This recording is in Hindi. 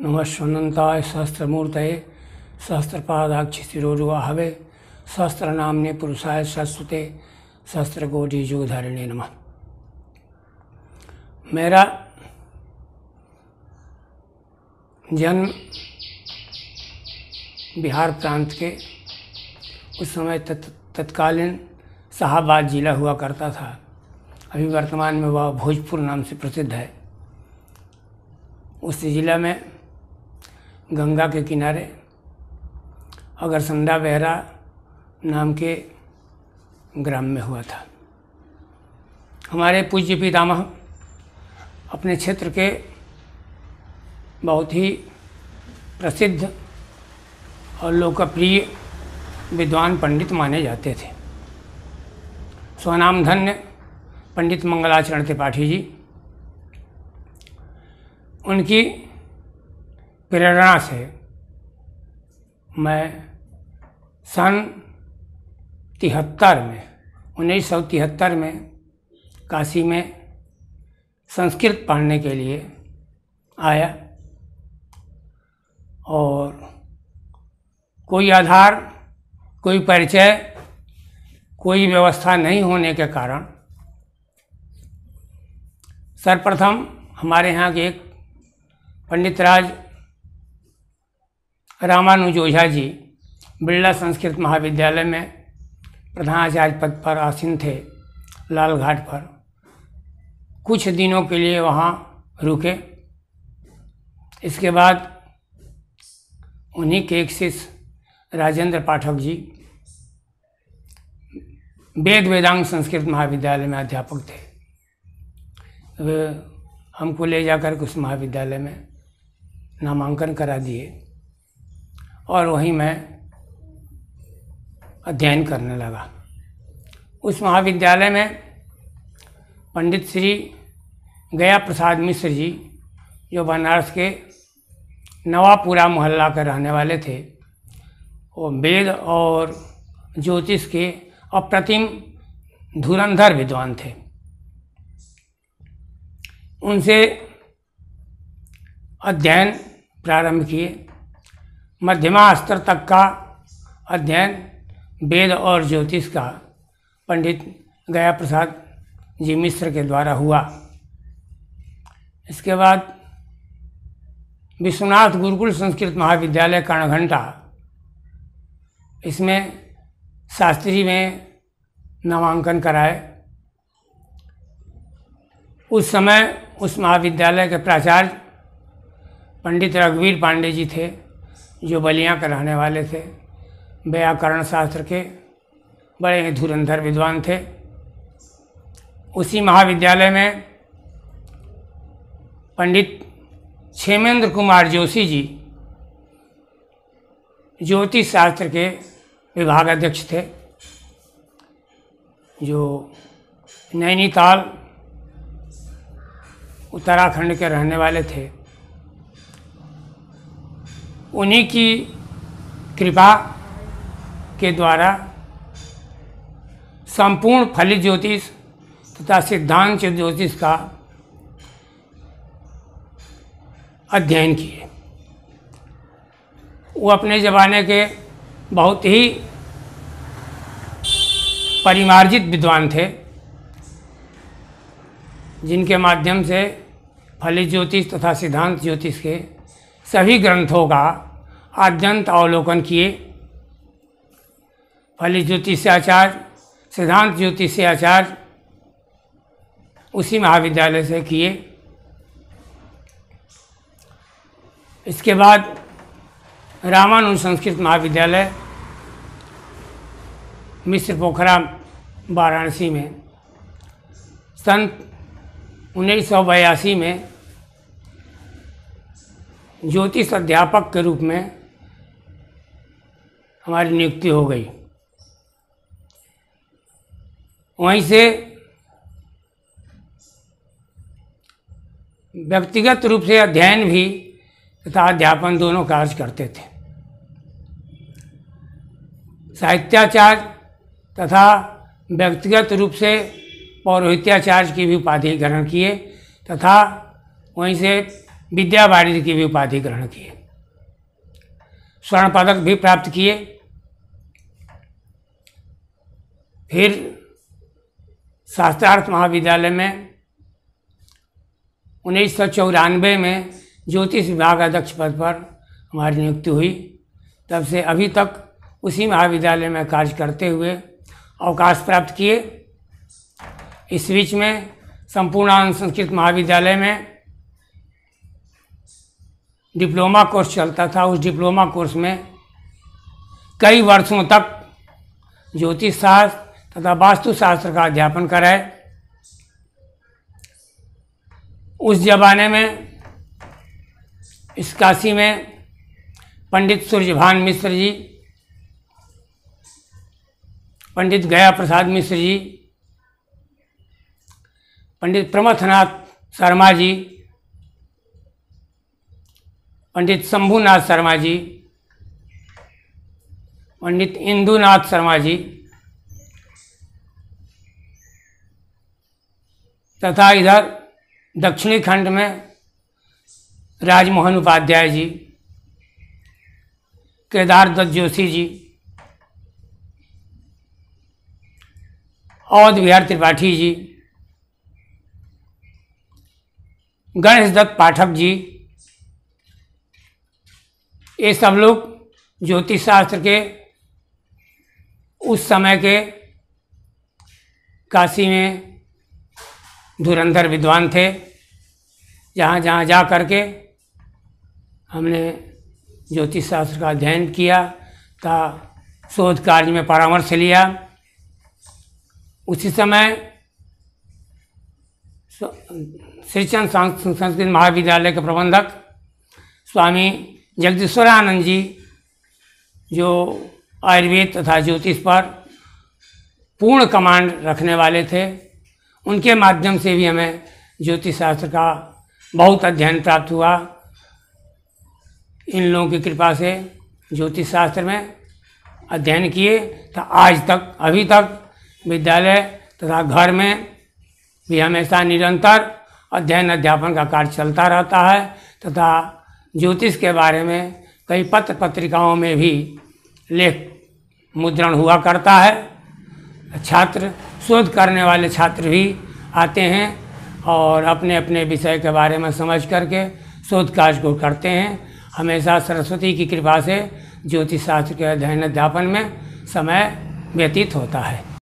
नम स्वनताय सहस्त्रमूर्तये सहस्त्रपादाक्षि शिरोरुवाहवे सहस्त्रनाम्ने पुरुषाय सरस्वते सहस्त्रकोटि जुगधारिणे नमः मेरा जन्म बिहार प्रांत के उस समय तत्कालीन शाहबाद जिला हुआ करता था अभी वर्तमान में वह भोजपुर नाम से प्रसिद्ध है उस ज़िला में गंगा के किनारे अगरसंडा बहरा नाम के ग्राम में हुआ था हमारे पूज्य पितामह अपने क्षेत्र के बहुत ही प्रसिद्ध और लोकप्रिय विद्वान पंडित माने जाते थे स्वनाम धन्य पंडित मंगलाचरण त्रिपाठी जी उनकी प्रेरणा से मैं सन तिहत्तर में उन्नीस सौ तिहत्तर में काशी में संस्कृत पढ़ने के लिए आया और कोई आधार कोई परिचय कोई व्यवस्था नहीं होने के कारण सर्वप्रथम हमारे यहाँ के एक पंडित राज रामानुज ओझा जी बिरला संस्कृत महाविद्यालय में प्रधानाचार्य पद पर आसीन थे लाल घाट पर कुछ दिनों के लिए वहाँ रुके इसके बाद उन्हीं के एक शिष्य राजेंद्र पाठक जी वेद वेदांग संस्कृत महाविद्यालय में अध्यापक थे वे हमको ले जाकर उस महाविद्यालय में नामांकन करा दिए और वहीं मैं अध्ययन करने लगा उस महाविद्यालय में पंडित श्री गया प्रसाद मिश्र जी जो बनारस के नवापुरा मोहल्ला के रहने वाले थे वो वेद और ज्योतिष के अप्रतिम धुरंधर विद्वान थे उनसे अध्ययन प्रारंभ किए मध्यमा स्तर तक का अध्ययन वेद और ज्योतिष का पंडित गया प्रसाद जी मिश्र के द्वारा हुआ इसके बाद विश्वनाथ गुरुकुल संस्कृत महाविद्यालय कर्णघंटा इसमें शास्त्री में नामांकन कराए उस समय उस महाविद्यालय के प्राचार्य पंडित रघुवीर पांडे जी थे जो बलिया के रहने वाले थे व्याकरण शास्त्र के बड़े ही धुरंधर विद्वान थे उसी महाविद्यालय में पंडित क्षेमेंद्र कुमार जोशी जी ज्योतिष शास्त्र के विभाग अध्यक्ष थे जो नैनीताल उत्तराखंड के रहने वाले थे उन्हीं की कृपा के द्वारा संपूर्ण फलित ज्योतिष तथा सिद्धांत ज्योतिष का अध्ययन किए वो अपने ज़माने के बहुत ही परिमार्जित विद्वान थे जिनके माध्यम से फलित ज्योतिष तथा सिद्धांत ज्योतिष के सभी ग्रंथों का आद्यंत अवलोकन किए फली आचार्य सिद्धांत आचार्य उसी महाविद्यालय से किए इसके बाद रामानु संस्कृत महाविद्यालय मिश्र पोखरा वाराणसी में सन उन्नीस में ज्योतिष अध्यापक के रूप में हमारी नियुक्ति हो गई वहीं से व्यक्तिगत रूप से अध्ययन भी तथा अध्यापन दोनों कार्य करते थे साहित्याचार्य तथा व्यक्तिगत रूप से पौरोहित्याचार्य की भी उपाधि ग्रहण किए तथा वहीं से विद्या वाणिज्य की भी उपाधि ग्रहण किए स्वर्ण पदक भी प्राप्त किए फिर शास्त्रार्थ महाविद्यालय में उन्नीस सौ चौरानवे में ज्योतिष विभाग अध्यक्ष पद पर हमारी नियुक्ति हुई तब से अभी तक उसी महाविद्यालय में कार्य करते हुए अवकाश प्राप्त किए इस बीच में संपूर्ण संस्कृत महाविद्यालय में डिप्लोमा कोर्स चलता था उस डिप्लोमा कोर्स में कई वर्षों तक ज्योतिष शास्त्र तथा वास्तुशास्त्र का अध्यापन कराए उस जमाने में काशी में पंडित सूर्यभान मिश्र जी पंडित गया प्रसाद मिश्र जी पंडित प्रमथनाथ शर्मा जी पंडित शंभुनाथ शर्मा जी पंडित इंदुनाथ शर्मा जी तथा इधर दक्षिणी खंड में राजमोहन उपाध्याय जी केदार दत्त जोशी जी अवध विहार त्रिपाठी जी गणेश दत्त पाठक जी ये सब लोग ज्योतिष शास्त्र के उस समय के काशी में धुरंधर विद्वान थे जहाँ जहाँ जा कर के हमने ज्योतिष शास्त्र का अध्ययन किया का शोध कार्य में परामर्श लिया उसी समय श्रीचंद संस्कृत महाविद्यालय के प्रबंधक स्वामी जगदीश्वरानंद जी जो आयुर्वेद तथा ज्योतिष पर पूर्ण कमांड रखने वाले थे उनके माध्यम से भी हमें ज्योतिष शास्त्र का बहुत अध्ययन प्राप्त हुआ इन लोगों की कृपा से ज्योतिष शास्त्र में अध्ययन किए तो आज तक अभी तक विद्यालय तथा घर में भी हमेशा निरंतर अध्ययन अध्यापन का कार्य चलता रहता है तथा ज्योतिष के बारे में कई पत्र पत्रिकाओं में भी लेख मुद्रण हुआ करता है छात्र शोध करने वाले छात्र भी आते हैं और अपने अपने विषय के बारे में समझ करके शोध कार्य को करते हैं हमेशा सरस्वती की कृपा से ज्योतिष शास्त्र के अध्ययन अध्यापन में समय व्यतीत होता है